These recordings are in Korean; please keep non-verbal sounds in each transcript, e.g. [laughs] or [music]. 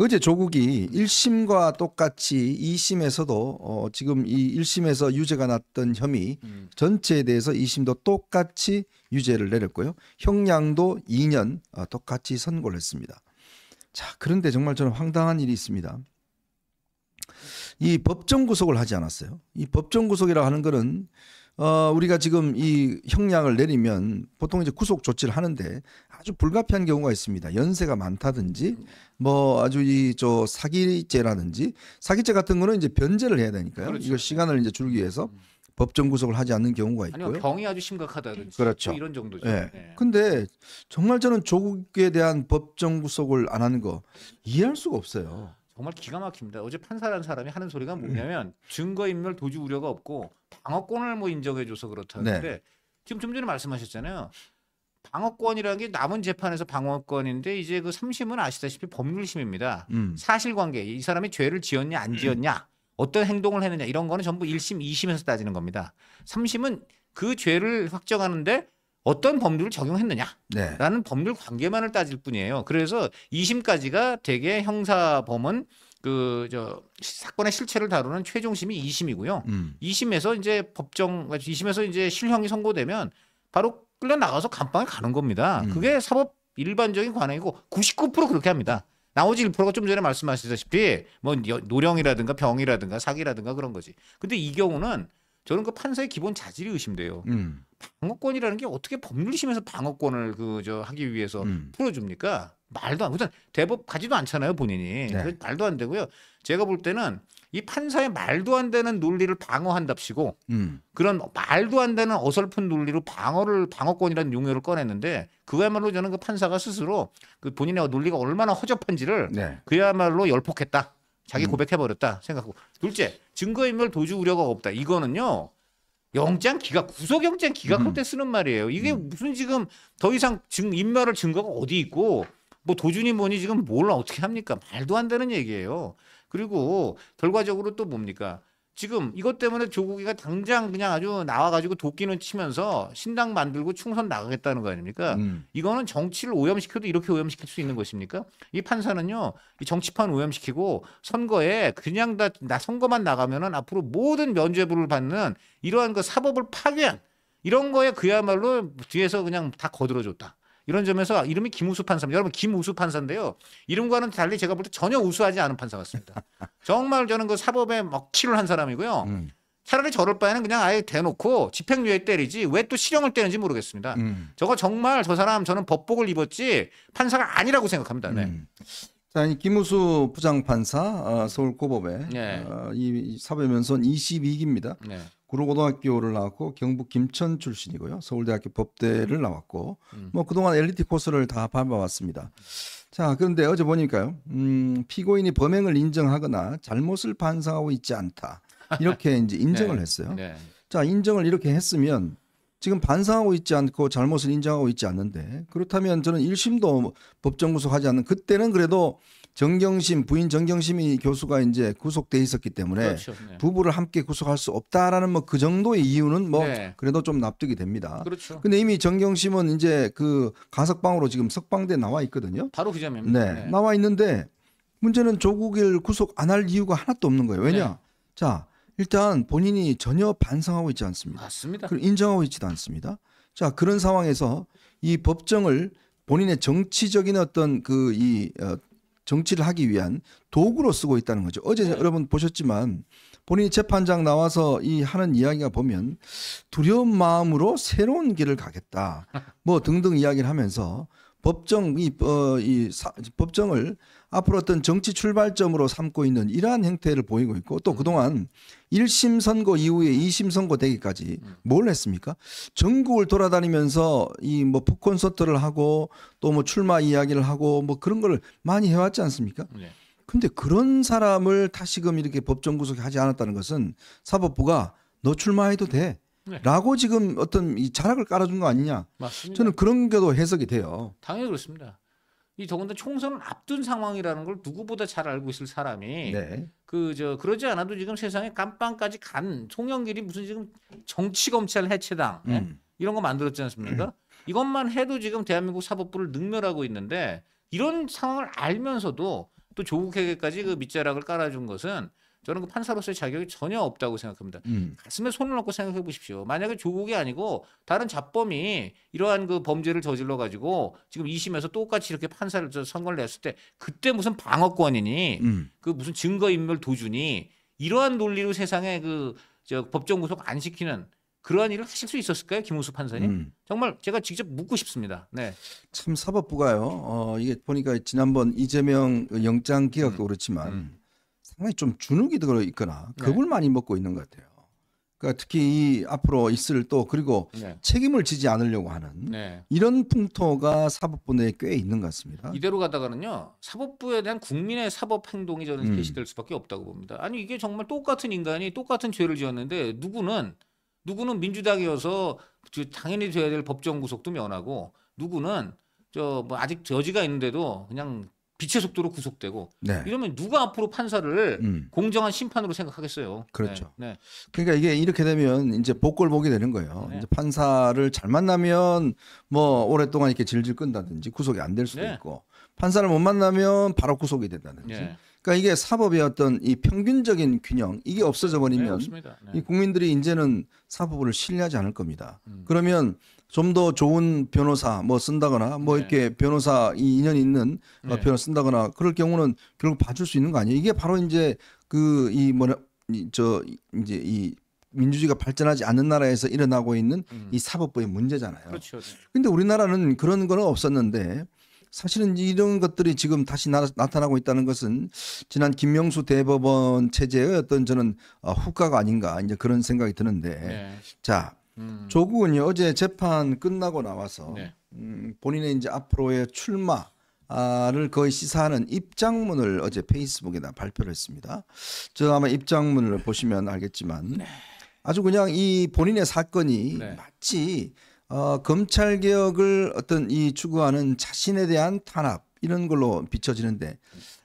어제 조국이 1심과 똑같이 2심에서도 어, 지금 이 1심에서 유죄가 났던 혐의 음. 전체에 대해서 2심도 똑같이 유죄를 내렸고요. 형량도 2년 어, 똑같이 선고를 했습니다. 자, 그런데 정말 저는 황당한 일이 있습니다. 이 법정 구속을 하지 않았어요. 이 법정 구속이라 고 하는 것은 어, 우리가 지금 이 형량을 내리면 보통 이제 구속 조치를 하는데 아주 불가피한 경우가 있습니다. 연세가 많다든지 뭐 아주 이 저 사기죄라든지 사기죄 같은 거는 이제 변제를 해야 되니까요. 그렇죠. 이거 시간을 이제 줄기 위해서 법정 구속을 하지 않는 경우가 있고요. 아니요, 경이 아주 심각하다든지 그렇죠. 이런 정도죠. 네. 네. 근데 정말 저는 조국에 대한 법정 구속을 안 하는 거 이해할 수가 없어요. 정말 기가 막힙니다. 어제 판사라는 사람이 하는 소리가 뭐냐면 증거인멸 도주 우려가 없고 방어권을 뭐 인정해줘서 그렇다는데 네. 지금 좀 전에 말씀하셨잖아요. 방어권이라는 게 남은 재판에서 방어권인데 이제 그 3심은 아시다시피 법률심입니다. 음. 사실관계 이 사람이 죄를 지었냐 안 지었냐 어떤 행동을 했느냐 이런 거는 전부 1심 2심에서 따지는 겁니다. 3심은 그 죄를 확정하는데 어떤 법률을 적용했느냐라는 네. 법률 관계만을 따질 뿐이에요. 그래서 2심까지가 대개 형사범은 그 저 사건의 실체를 다루는 최종심이 2심이고요. 음. 2심에서 이제 법정 2심에서 이제 실형이 선고되면 바로 끌려 나가서 감방에 가는 겁니다. 음. 그게 사법 일반적인 관행이고 99% 그렇게 합니다. 나머지 1%가 좀 전에 말씀하셨다시피 뭐 노령이라든가 병이라든가 사기라든가 그런 거지. 근데 이 경우는 저는 그 판사의 기본 자질이 의심돼요. 음. 방어권이라는 게 어떻게 법률심에서 방어권을 그저 하기 위해서 음. 풀어줍니까? 말도 안 우선 대법 가지도 않잖아요 본인이 네. 말도 안 되고요. 제가 볼 때는 이 판사의 말도 안 되는 논리를 방어한답시고 음. 그런 말도 안 되는 어설픈 논리로 방어를 방어권이라는 용어를 꺼냈는데 그야말로 저는 그 판사가 스스로 그 본인의 논리가 얼마나 허접한지를 네. 그야말로 열폭했다 자기 음. 고백해버렸다 생각하고 둘째 증거인멸 도주 우려가 없다 이거는요 영장 기각 구속영장 기각할 음. 때 쓰는 말이에요. 이게 음. 무슨 지금 더 이상 지 인멸할 증거가 어디 있고 뭐 도준이 뭐니 지금 뭘 어떻게 합니까? 말도 안 되는 얘기예요. 그리고 결과적으로 또 뭡니까? 지금 이것 때문에 조국이가 당장 그냥 아주 나와가지고 도끼는 치면서 신당 만들고 충선 나가겠다는 거 아닙니까? 음. 이거는 정치를 오염시켜도 이렇게 오염시킬 수 있는 것입니까? 이 판사는요, 이 정치판 오염시키고 선거에 그냥 다, 나 선거만 나가면은 앞으로 모든 면죄부를 받는 이러한 그 사법을 파괴한 이런 거에 그야말로 뒤에서 그냥 다 거들어줬다. 이런 점에서 이름이 김우수 판사입니다. 여러분 김우수 판사인데요. 이름과는 달리 제가 볼 때 전혀 우수하지 않은 판사 같습니다. [laughs] 정말 저는 그 사법에 먹칠을 한 사람이고요. 음. 차라리 저럴 바에는 그냥 아예 대놓고 집행유예 때리지 왜 또 실형을 때리는지 모르겠습니다. 음. 저거 정말 저 사람 저는 법복을 입었지 판사가 아니라고 생각합니다. 네. 음. 자, 이 김우수 부장판사 어, 서울고법에 네. 어, 이 사법연수원 22기입니다. 네. 구로고등학교를 나왔고 경북 김천 출신이고요. 서울대학교 법대를 나왔고 음. 뭐 그동안 엘리트 코스를 다 밟아왔습니다. 자, 그런데 어제 보니까요. 음, 피고인이 범행을 인정하거나 잘못을 반성하고 있지 않다. 이렇게 이제 [laughs] 네. 인정을 네. 했어요. 자, 인정을 이렇게 했으면 지금 반성하고 있지 않고 잘못을 인정하고 있지 않는데 그렇다면 저는 1심도 법정 구속하지 않는 그때는 그래도 정경심 부인 정경심이 교수가 이제 구속돼 있었기 때문에 그렇죠. 네. 부부를 함께 구속할 수 없다라는 뭐 그 정도의 이유는 뭐 네. 그래도 좀 납득이 됩니다. 그렇죠. 근데 이미 정경심은 이제 그 가석방으로 지금 석방돼 나와 있거든요. 바로 그 점입니다. 네. 네. 나와 있는데 문제는 조국을 구속 안 할 이유가 하나도 없는 거예요. 왜냐? 네. 자, 일단 본인이 전혀 반성하고 있지 않습니다. 맞습니다. 그 인정하고 있지도 않습니다. 자 그런 상황에서 이 법정을 본인의 정치적인 어떤 그이 어, 정치를 하기 위한 도구로 쓰고 있다는 거죠. 어제 네. 여러분 보셨지만 본인이 재판장 나와서 이 하는 이야기가 보면 두려운 마음으로 새로운 길을 가겠다. 뭐 [laughs] 등등 이야기를 하면서 법정 이, 어, 이 사, 법정을 앞으로 어떤 정치 출발점으로 삼고 있는 이러한 행태를 보이고 있고 또 그동안 1심 선고 이후에 2심 선고 되기까지 뭘 했습니까? 전국을 돌아다니면서 이뭐 북콘서트를 하고 또 뭐 출마 이야기를 하고 뭐 그런 걸 많이 해왔지 않습니까? 네. 근데 그런 사람을 다시금 이렇게 법정 구속 하지 않았다는 것은 사법부가 너 출마해도 돼. 네. 라고 지금 어떤 이 자락을 깔아준 거 아니냐. 맞습니다. 저는 그런 게도 해석이 돼요. 당연히 그렇습니다. 이 더군다나 총선을 앞둔 상황이라는 걸 누구보다 잘 알고 있을 사람이 네. 그저 그러지 않아도 지금 세상에 깜빵까지 간 송영길이 무슨 지금 정치 검찰 해체당 예? 음. 이런 거 만들었지 않습니까? 음. 이것만 해도 지금 대한민국 사법부를 능멸하고 있는데 이런 상황을 알면서도 또 조국에게까지 그 밑자락을 깔아준 것은 저는 그 판사로서의 자격이 전혀 없다고 생각합니다. 음. 가슴에 손을 놓고 생각해 보십시오. 만약에 조국이 아니고 다른 잡범이 이러한 그 범죄를 저질러 가지고 지금 2심에서 똑같이 이렇게 판사를 선거를 냈을 때 그때 무슨 방어권이니 음. 그 무슨 증거 인멸 도주니 이러한 논리로 세상에 그 저 법정 구속 안 시키는 그러한 일을 하실 수 있었을까요, 김우수 판사님? 음. 정말 제가 직접 묻고 싶습니다. 네. 참 사법부가요. 어, 이게 보니까 지난번 이재명 영장 기각도 음. 그렇지만 음. 상당히 좀 주눅이 들어 있거나 네. 겁을 네. 많이 먹고 있는 것 같아요. 그러니까 특히 이 앞으로 있을 또 그리고 네. 책임을 지지 않으려고 하는 네. 이런 풍토가 사법부 내에 꽤 있는 것 같습니다. 이대로 가다가는요 사법부에 대한 국민의 사법 행동이 저는 개시될 음. 수밖에 없다고 봅니다. 아니 이게 정말 똑같은 인간이 똑같은 죄를 지었는데 누구는 누구는 민주당이어서 당연히 돼야 될 법정 구속도 면하고 누구는 저뭐 아직 저지가 있는데도 그냥 빛의 속도로 구속되고 네. 이러면 누가 앞으로 판사를 음. 공정한 심판으로 생각하겠어요. 그렇죠. 네. 네. 그러니까 이게 이렇게 되면 이제 복걸 복이 되는 거예요. 네. 이제 판사를 잘 만나면 뭐 오랫동안 이렇게 질질 끈다든지 구속이 안 될 수도 네. 있고 판사를 못 만나면 바로 구속이 된다든지. 네. 그러니까 이게 사법의 어떤 이 평균적인 균형 이게 없어져 버리면 이 국민들이 이제는 사법을 신뢰하지 않을 겁니다. 음. 그러면 좀더 좋은 변호사 뭐 쓴다거나 뭐 네. 이렇게 변호사 인연 이 있는 네. 변호사 쓴다거나 그럴 경우는 결국 봐줄 수 있는 거 아니에요? 이게 바로 이제 그 이 뭐냐 저 이제 이 민주주의가 발전하지 않는 나라에서 일어나고 있는 음. 이 사법부의 문제잖아요. 그렇죠. 그렇죠. 근데 우리나라는 그런 거는 없었는데 사실은 이런 것들이 지금 다시 나, 타나고 있다는 것은 지난 김명수 대법원 체제의 어떤 저는 어, 후과가 아닌가 이제 그런 생각이 드는데 네. 자 음. 조국은요 어제 재판 끝나고 나와서 네. 음, 본인의 이제 앞으로의 출마 를 거의 시사하는 입장문을 어제 페이스북에다 발표를 했습니다. 저 아마 입장문을 보시면 알겠지만 네. 아주 그냥 이 본인의 사건이 네. 마치 어, 검찰 개혁을 어떤 이 추구하는 자신에 대한 탄압 이런 걸로 비춰지는데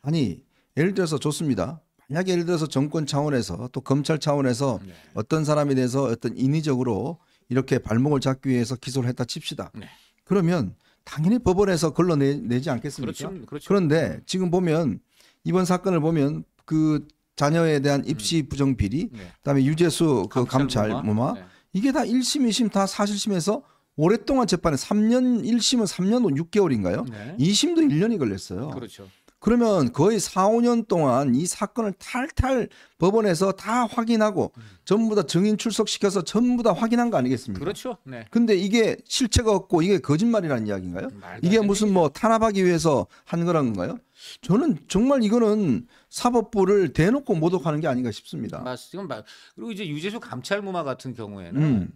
아니 예를 들어서 좋습니다. 만약에 예를 들어서 정권 차원에서 또 검찰 차원에서 네. 어떤 사람에 대해서 어떤 인위적으로 이렇게 발목을 잡기 위해서 기소를 했다 칩시다. 네. 그러면 당연히 법원에서 걸러내지 않겠습니까? 그렇죠. 그렇죠. 그런데 지금 보면 이번 사건을 보면 그 자녀에 대한 음. 입시 부정 비리, 네. 그다음에 유재수 그 감찰 무마 네. 이게 다 1심, 2심 다 사실심에서 오랫동안 재판에 3년 1심은 3년 6개월인가요? 네. 2심도 1년이 걸렸어요. 그렇죠. 그러면 거의 4, 5년 동안 이 사건을 탈탈 법원에서 다 확인하고 음. 전부 다 증인 출석시켜서 전부 다 확인한 거 아니겠습니까? 그렇죠. 네. 근데 이게 실체가 없고 이게 거짓말이라는 이야기인가요? 이게 무슨 뭐 탄압하기 위해서 한 거란가요? 저는 정말 이거는 사법부를 대놓고 모독하는 게 아닌가 싶습니다. 맞습니다. 그리고 이제 유재수 감찰 무마 같은 경우에는 음.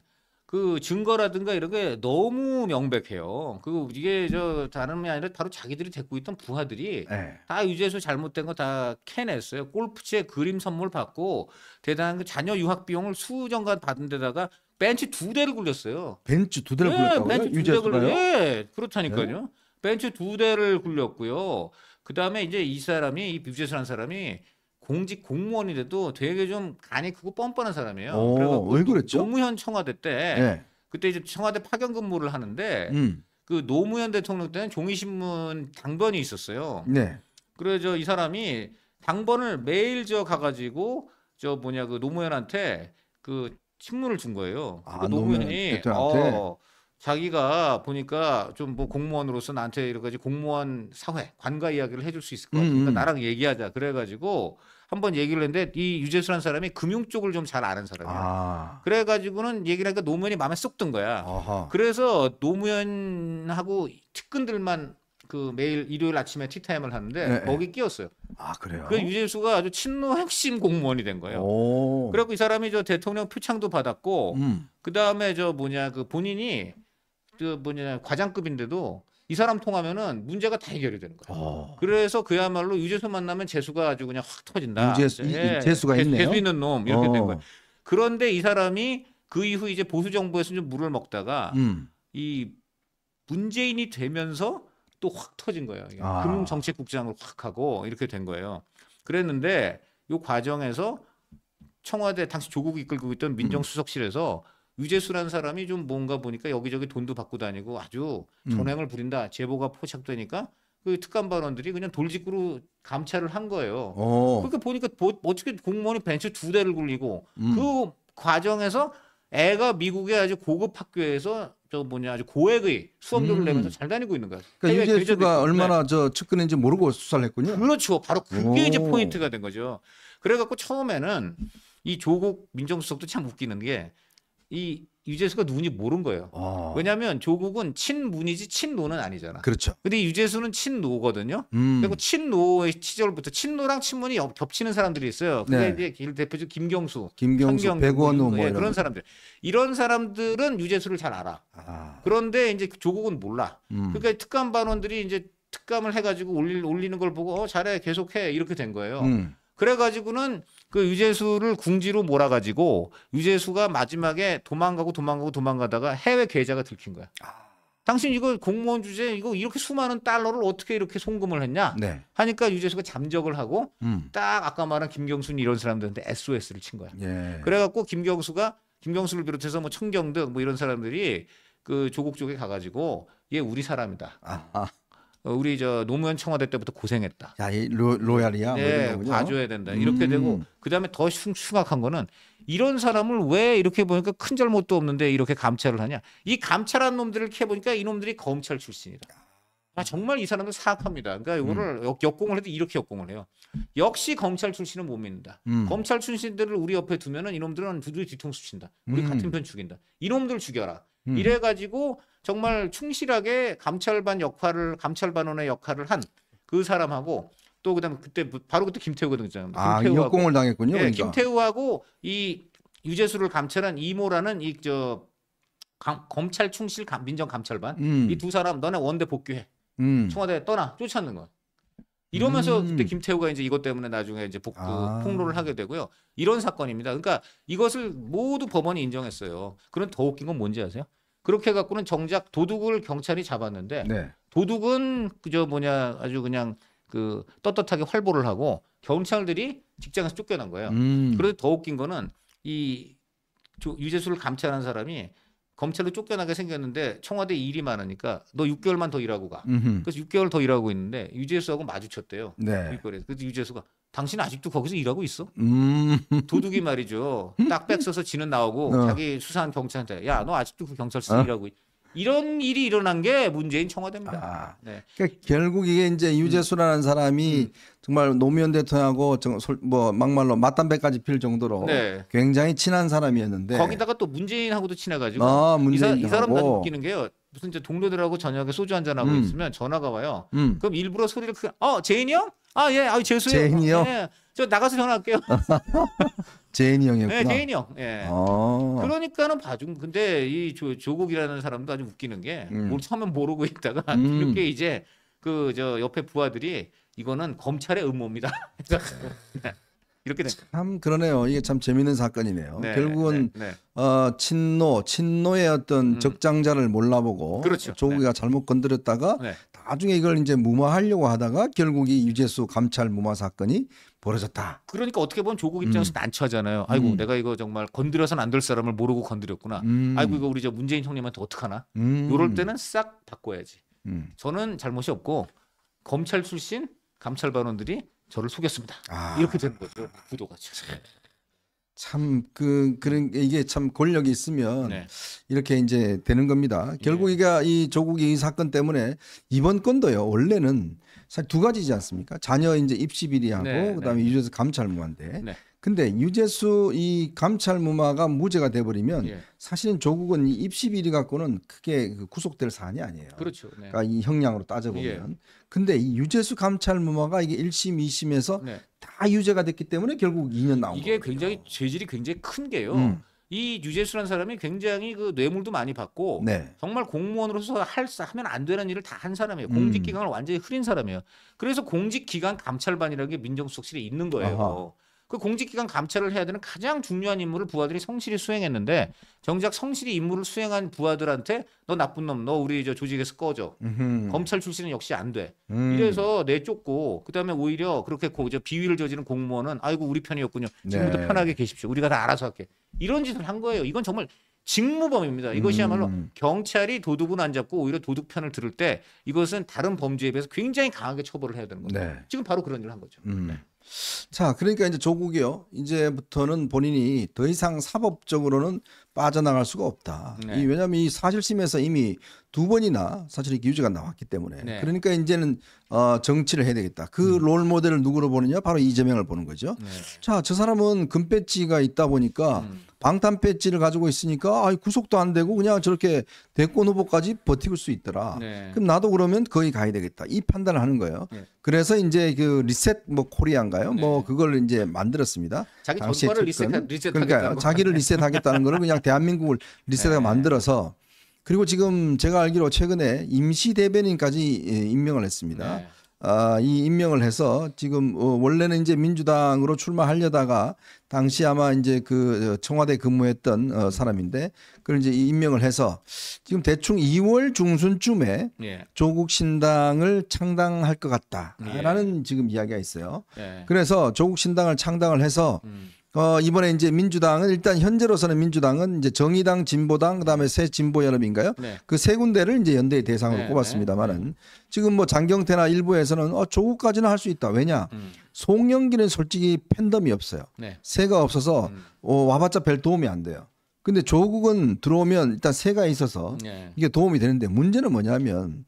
그 증거라든가 이런 게 너무 명백해요. 그 이게 저다름이 아니라 바로 자기들이 데리고 있던 부하들이 네. 다 유재수 잘못된 거 다 캐냈어요. 골프채 그림 선물 받고 대단한 그 자녀 유학 비용을 수정간 받은 데다가 벤치 두 대를 굴렸어요. 벤치 두 대를 네, 굴렸다고요? 벤치 두 대를 네, 그렇다니까요. 네. 벤치 두 대를 굴렸고요. 그 다음에 이제 이 사람이 이 유재수라는 사람이 공직 공무원이라도 되게 좀 간이 크고 뻔뻔한 사람이에요. 오, 어, 왜 그랬죠? 노무현 청와대 때 네. 그때 이제 청와대 파견 근무를 하는데 음. 그 노무현 대통령 때는 종이신문 당번이 있었어요. 네. 그래서 이 사람이 당번을 매일 저 가가지고 저 뭐냐 그 노무현한테 그 신문을 준 거예요. 아, 그 노무현이 어, 자기가 보니까 좀 뭐 공무원으로서 나한테 여러 가지 공무원 사회 관과 이야기를 해줄 수 있을 것 같아. 그러니까 음, 음. 나랑 얘기하자. 그래가지고 한번 얘기를 했는데 이 유재수라는 사람이 금융 쪽을 좀 잘 아는 사람이야. 아. 그래가지고는 얘기를 하니까 노무현이 마음에 쏙 든 거야. 어허. 그래서 노무현하고 특근들만그 매일 일요일 아침에 티타임을 하는데 네, 네, 거기 끼었어요. 아 그래요? 그 유재수가 아주 친노 핵심 공무원이 된 거예요. 그래갖고 이 사람이 저 대통령 표창도 받았고 음. 그 다음에 저 뭐냐 그 본인이 그 뭐냐 과장급인데도 이 사람 통하면은 문제가 다 해결이 되는 거예요. 어. 그래서 그야말로 유재수 만나면 재수가 아주 그냥 확 터진다. 유재수, 예, 재수가 있네요. 재수 있는 놈 이렇게 어. 된 거예요. 그런데 이 사람이 그 이후 이제 보수 정부에서 좀 물을 먹다가 음. 이 문재인이 되면서 또 확 터진 거예요. 아. 금융정책국장을확 하고 이렇게 된 거예요. 그랬는데 이 과정에서 청와대 당시 조국이 이끌고 있던 민정수석실에서 음. 유재수라는 사람이 좀 뭔가 보니까 여기저기 돈도 받고 다니고 아주 음. 전횡을 부린다. 제보가 포착되니까 그 특감 발언들이 그냥 돌직구로 감찰을 한 거예요. 오. 어. 그러니까 보니까 보, 어떻게 공무원이 벤츠 두 대를 굴리고 음. 그 과정에서 애가 미국의 아주 고급 학교에서 저 뭐냐 아주 고액의 수업료를 음. 내면서 잘 다니고 있는 거야. 그러니까 유재수가 얼마나 네. 저 측근인지 모르고 수사를 했군요. 그렇죠. 바로 그게 오. 이제 포인트가 된 거죠. 그래갖고 처음에는 이 조국 민정수석도 참 웃기는 게이 유재수가 누군지 모른 거예요. 어. 아. 왜냐하면 조국은 친문이지 친노는 아니잖아. 그렇죠. 근데 유재수는 친노거든요. 음. 그리고 친노의 시절부터 친노랑 친문이 겹치는 사람들이 있어요. 그게 네. 이제 대표적 김경수, 김경수, 한 백원우 뭐 예, 그런 사람들. 이런 사람들은 유재수를 잘 알아. 아. 그런데 이제 조국은 몰라. 음. 그러니까 특감 반원들이 이제 특감을 해가지고 올리, 올리는 걸 보고 어 잘해 계속해 이렇게 된 거예요. 음. 그래가지고는 그 유재수를 궁지로 몰아가지고 유재수가 마지막에 도망가고 도망가고 도망가다가 해외 계좌가 들킨 거야. 아. 당신 이거 공무원 주제 이거 이렇게 수많은 달러를 어떻게 이렇게 송금을 했냐 네. 하니까 유재수가 잠적을 하고 음. 딱 아까 말한 김경순 이런 사람들한테 SOS를 친 거야. 예. 그래갖고 김경수가 김경수를 비롯해서 뭐 청경 등뭐 이런 사람들이 그 조국 쪽에 가가지고 얘 우리 사람이다. 아하. 어, 우리 저 노무현 청와대 때부터 고생했다. 야, 이 로, 로얄이야. 뭐 네, 뭐 봐줘야 된다. 이렇게 음. 되고 그다음에 더 흉, 흉악한 거는 이런 사람을 왜 이렇게 보니까 큰 잘못도 없는데 이렇게 감찰을 하냐. 이 감찰한 놈들을 캐 보니까 이 놈들이 검찰 출신이다. 아 정말 이 사람들 사악합니다. 그러니까 음. 이거를 음. 역공을 해도 이렇게 역공을 해요. 역시 검찰 출신은 못 믿는다. 음. 검찰 출신들을 우리 옆에 두면은 이놈들은 두들 뒤통수 친다. 우리 음. 같은 편 죽인다. 이놈들 죽여라. 음. 이래 가지고 정말 충실하게 감찰반 역할을 감찰반원의 역할을 한 그 사람하고 또 그다음 그때 바로 그때 김태우거든요. 그 아, 역공을 당했군요. 네, 그러니까. 김태우하고 이 유재수를 감찰한 이모라는 이 저 검찰 충실 민정 감찰반 음. 이두 사람 너네 원대 복귀해. 음. 청와대 떠나 쫓아내는 거야. 이러면서 음. 그때 김태우가 이제 이것 때문에 나중에 이제 복구 아. 폭로를 하게 되고요. 이런 사건입니다. 그러니까 이것을 모두 법원이 인정했어요. 그런더 웃긴 건 뭔지 아세요? 그렇게 해 갖고는 정작 도둑을 경찰이 잡았는데 네. 도둑은 그저 뭐냐 아주 그냥 그 떳떳하게 활보를 하고 경찰들이 직장에서 쫓겨난 거예요. 음. 그래서 더 웃긴 거는 이 유재수를 감찰한 사람이 검찰로 쫓겨나게 생겼는데 청와대 일이 많으니까 너 6개월만 더 일하고 가. 음흠. 그래서 6개월 더 일하고 있는데 유재수하고 마주쳤대요. 네. 뒷거리 그래서 유재수가 당신 아직도 거기서 일하고 있어? 음. 도둑이 말이죠. [laughs] 딱백 써서 지는 나오고 어. 자기 수사한 경찰한테 야너 아직도 그 경찰서 어? 일하고 있. 이런 일이 일어난 게 문재인 청와대입니다. 아, 네. 그러니까 결국 이게 이제 유재수라는 음. 사람이 음. 정말 노무현 대통령하고 정, 뭐 막말로 맞담배까지 필 정도로 네. 굉장히 친한 사람이었는데 거기다가 또 문재인하고도 친해가지고 아, 문재인 이, 사, 이 사람 나 웃기는 게요. 무슨 이제 동료들하고 저녁에 소주 한잔 하고 음. 있으면 전화가 와요. 음. 그럼 일부러 소리를 크게 어 제인이 형? 아 예, 아 재수요. 제인이요. 예. 저 나가서 전화할게요. [laughs] 제인이 형이었구나. 네, 제인이 형. 예. 아. 그러니까는 봐준. 근데 이 조, 조국이라는 사람도 아주 웃기는 게 음. 뭘 처음엔 모르고 있다가 음. 이렇게 이제 그 저 옆에 부하들이 이거는 검찰의 음모입니다. [laughs] 이렇게 네. 참 그러네요. 이게 참재미있는 사건이네요. 네, 결국은 네, 네. 어, 친노, 친노의 어떤 음. 적장자를 몰라보고 그렇죠. 조국이가 네. 잘못 건드렸다가 네. 나중에 이걸 이제 무마하려고 하다가 결국 이 유재수 감찰 무마 사건이 벌어졌다. 그러니까 어떻게 보면 조국 음. 입장에서 음. 난처하잖아요. 아이고 음. 내가 이거 정말 건드려선 안될 사람을 모르고 건드렸구나. 음. 아이고 이거 우리 저 문재인 총리한테 어떡하나. 음. 요럴 때는 싹 바꿔야지. 음. 저는 잘못이 없고 검찰 출신 감찰 반원들이 저를 속였습니다. 아. 이렇게 되는 거죠. 뭐 구도가 참그 그런 이게 참 권력이 있으면 네. 이렇게 이제 되는 겁니다. 결국 이게 예. 이 조국이 이 사건 때문에 이번 건도요. 원래는 사실 두 가지지 않습니까? 자녀 이제 입시 비리하고 네, 네. 그다음에 네. 유저서 감찰 무한대. 네. 근데 유재수 이 감찰 무마가 무죄가 돼버리면 예. 사실은 조국은 이 입시 비리 갖고는 크게 그 구속될 사안이 아니에요. 그렇죠. 네. 그러니까 이 형량으로 따져보면. 예. 근데 이 유재수 감찰 무마가 이게 1심, 2심에서 네. 다 유죄가 됐기 때문에 결국 2년 나온 거예요. 이게 거거든요. 굉장히 죄질이 굉장히 큰 게요. 음. 이 유재수라는 사람이 굉장히 그 뇌물도 많이 받고 네. 정말 공무원으로서 할 하면 안 되는 일을 다 한 사람이에요. 공직 기강을 음. 완전히 흐린 사람이에요. 그래서 공직 기강 감찰반이라는 게 민정수석실에 있는 거예요. 아하. 그 공직기관 감찰을 해야 되는 가장 중요한 임무를 부하들이 성실히 수행했는데 정작 성실히 임무를 수행한 부하들한테 너 나쁜 놈, 너 우리 저 조직에서 꺼져. 음흠. 검찰 출신은 역시 안 돼. 음. 이래서 내쫓고 그다음에 오히려 그렇게 고저 비위를 저지른 공무원은 아이고 우리 편이었군요. 네. 지금부터 네. 편하게 계십시오. 우리가 다 알아서 할게. 이런 짓을 한 거예요. 이건 정말 직무범입니다. 이것이야말로 음. 경찰이 도둑은 안 잡고 오히려 도둑 편을 들을 때 이것은 다른 범죄에 비해서 굉장히 강하게 처벌을 해야 되는 거죠. 네. 지금 바로 그런 일을 한 거죠. 음. 네. 자, 그러니까 이제 조국이요. 이제부터는 본인이 더 이상 사법적으로는 빠져나갈 수가 없다. 네. 이, 왜냐하면 이 사실심에서 이미 두 번이나 사실 은기 유죄가 나왔기 때문에 네. 그러니까 이제는 어, 정치를 해야 되겠다. 그롤 음. 모델을 누구로 보느냐? 바로 이재명을 보는 거죠. 네. 자, 저 사람은 금 배지가 있다 보니까 음. 방탄 배지를 가지고 있으니까 아, 이 구속도 안 되고 그냥 저렇게 대권 후보까지 버티고 수 있더라. 네. 그럼 나도 그러면 거기 가야 되겠다. 이 판단을 하는 거예요. 네. 그래서 이제 그 리셋 뭐 코리안가요? 뭐 네. 그걸 이제 만들었습니다. 자기 정권을 리셋 리셋 그러니까 자기를 리셋하겠다는 거를 그냥 대한민국을 [laughs] 네. 리셋하게 만들어서 그리고 지금 제가 알기로 최근에 임시 대변인까지 예, 임명을 했습니다. 네. 아, 이 임명을 해서 지금 어, 원래는 이제 민주당으로 출마하려다가 당시 아마 이제 그 어, 청와대 근무했던 어, 사람인데 그걸 이제 임명을 해서 지금 대충 2월 중순쯤에 예. 조국 신당을 창당할 것 같다라는 예. 지금 이야기가 있어요. 예. 그래서 조국 신당을 창당을 해서 음. 어, 이번에 이제 민주당은 일단 현재로서는 민주당은 이제 정의당, 진보당, 그다음에 새 진보연합인가요? 네. 그세 군데를 이제 연대의 대상으로 네. 네. 꼽았습니다만은 네. 지금 뭐 장경태나 일부에서는 어, 조국까지는 할 수 있다. 왜냐? 음. 송영기는 솔직히 팬덤이 없어요. 네. 새가 없어서 음. 어, 와봤자 별 도움이 안 돼요. 근데 조국은 들어오면 일단 새가 있어서 네. 이게 도움이 되는데 문제는 뭐냐면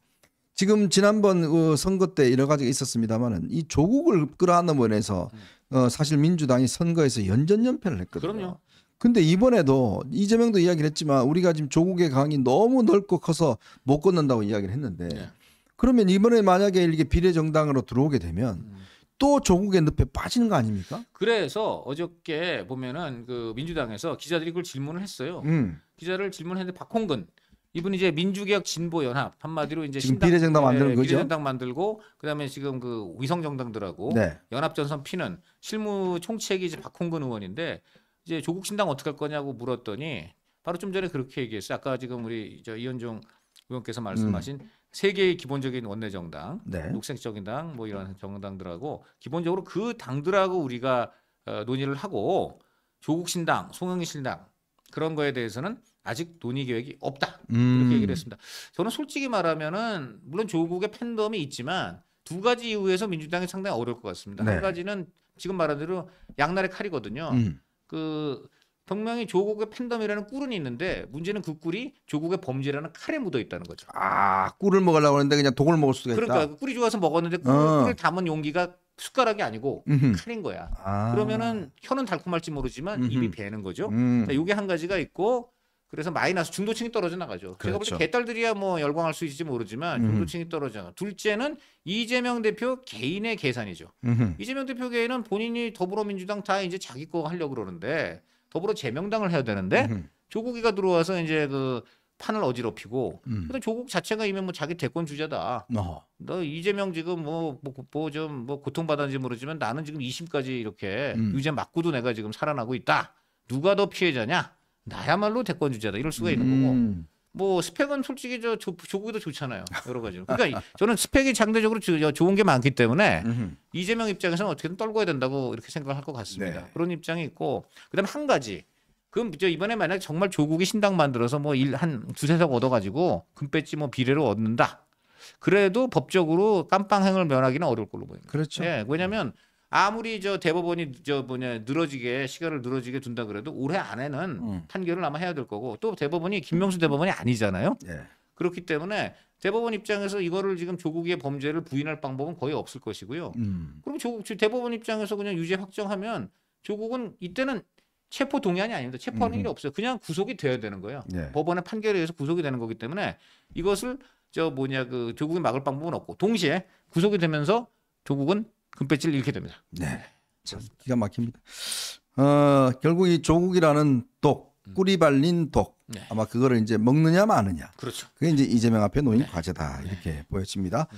지금 지난번 어, 선거 때 여러 가지가 있었습니다만은 이 조국을 끌어안는 면에서 음. 어, 사실 민주당이 선거에서 연전연패를 했거든요. 그럼요. 근데 이번에도 이재명도 이야기를 했지만 우리가 지금 조국의 강이 너무 넓고 커서 못 걷는다고 이야기를 했는데 네. 그러면 이번에 만약에 이게 비례정당으로 들어오게 되면 음. 또 조국의 늪에 빠지는 거 아닙니까? 그래서 어저께 보면은 그 민주당에서 기자들이 그걸 질문을 했어요. 음. 기자를 질문했는데 박홍근 이분 이제 민주개혁 진보연합 한마디로 이제 지금 신당, 비례정당 예, 만드는 예, 거죠. 비례정당 만들고 그다음에 지금 그 위성 정당들하고 네. 연합전선 피는 실무 총책이 이제 박홍근 의원인데 이제 조국 신당 어떻게 할 거냐고 물었더니 바로 좀 전에 그렇게 얘기했어요. 아까 지금 우리 저 이현종 의원께서 말씀하신 음. 세 개의 기본적인 원내 정당, 네. 녹색적인 당, 뭐 이런 정당들하고 기본적으로 그 당들하고 우리가 어, 논의를 하고 조국 신당, 송영희 신당 그런 거에 대해서는 아직 논의 계획이 없다 음. 이렇게 얘기를 했습니다. 저는 솔직히 말하면은 물론 조국의 팬덤이 있지만 두 가지 이유에서 민주당이 상당히 어려울 것 같습니다. 네. 한 가지는 지금 말한 대로 양날의 칼이거든요. 음. 그분명이 조국의 팬덤이라는 꿀은 있는데 문제는 그 꿀이 조국의 범죄라는 칼에 묻어 있다는 거죠. 아 꿀을 먹으려고 하는데 그냥 독을 먹을 수가 있다. 그러니까 꿀이 좋아서 먹었는데 꿀, 어. 꿀을 담은 용기가 숟가락이 아니고 음흠. 칼인 거야. 아. 그러면은 혀는 달콤할지 모르지만 음흠. 입이 배는 거죠. 음. 자, 이게 한 가지가 있고 그래서 마이너스 중도층이 떨어져 나가죠. 그렇죠. 제가 볼 때 개딸들이야 뭐 열광할 수 있을지 모르지만 중도층이 음. 떨어져. 둘째는 이재명 대표 개인의 계산이죠. 음흠. 이재명 대표 개인은 본인이 더불어민주당 다 이제 자기 거 하려고 그러는데 더불어 제명당을 해야 되는데 음흠. 조국이가 들어와서 이제 그 판을 어지럽히고 음. 그다음 조국 자체가 이미뭐 자기 대권 주자다. 어. 너 이재명 지금 뭐 뭐좀뭐 뭐, 뭐, 뭐, 뭐, 뭐 고통받았는지 모르지만 나는 지금 2심까지 이렇게 음. 유죄 맞고도 내가 지금 살아나고 있다. 누가 더 피해자냐? 나야말로 대권 주자다 이럴 수가 있는 거고 음. 뭐 스펙은 솔직히 저 조, 조국이도 좋잖아요 여러 가지로 그러니까 저는 스펙이 장대적으로 저, 좋은 게 많기 때문에 음흠. 이재명 입장에서는 어떻게든 떨궈야 된다고 이렇게 생각을 할 것 같습니다 네. 그런 입장이 있고 그다음 에한 가지 그럼 저 이번에 만약 정말 조국이 신당 만들어서 뭐 일 한 두세석 얻어가지고 금배지 뭐 비례로 얻는다 그래도 법적으로 깜빵 행을 면하기는 어려울 걸로 보입니다 그렇죠 예 왜냐하면 음. 아무리 저 대법원이 저 뭐냐 늘어지게 시간을 늘어지게 둔다 그래도 올해 안에는 음. 판결을 아마 해야 될 거고 또 대법원이 김명수 대법원이 아니잖아요. 예. 그렇기 때문에 대법원 입장에서 이거를 지금 조국의 범죄를 부인할 방법은 거의 없을 것이고요. 음. 그럼 조국 대법원 입장에서 그냥 유죄 확정하면 조국은 이때는 체포 동의안이 아닙니다. 체포하는 음. 일이 없어요. 그냥 구속이 돼야 되는 거예요. 예. 법원의 판결에 의해서 구속이 되는 거기 때문에 이것을 저 뭐냐 그 조국이 막을 방법은 없고 동시에 구속이 되면서 조국은 금빛을 잃게 됩니다. 네. 참 기가 막힙니다. 어, 결국 이 조국이라는 독, 음. 꿀이 발린 독. 네. 아마 그거를 이제 먹느냐 마느냐. 그렇죠. 그게 이제 이재명 앞에 놓인 네. 과제다. 이렇게 네. 보여집니다. 음.